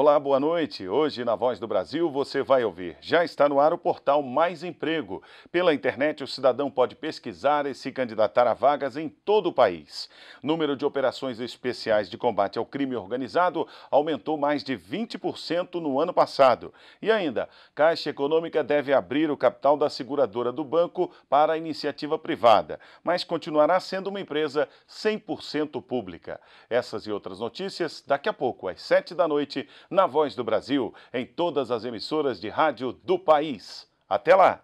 Olá, boa noite. Hoje, na Voz do Brasil, você vai ouvir. Já está no ar o portal Mais Emprego. Pela internet, o cidadão pode pesquisar e se candidatar a vagas em todo o país. Número de operações especiais de combate ao crime organizado aumentou mais de 20% no ano passado. E ainda, Caixa Econômica deve abrir o capital da seguradora do banco para a iniciativa privada, mas continuará sendo uma empresa 100% pública. Essas e outras notícias daqui a pouco, às 7 da noite na Voz do Brasil, em todas as emissoras de rádio do país. Até lá!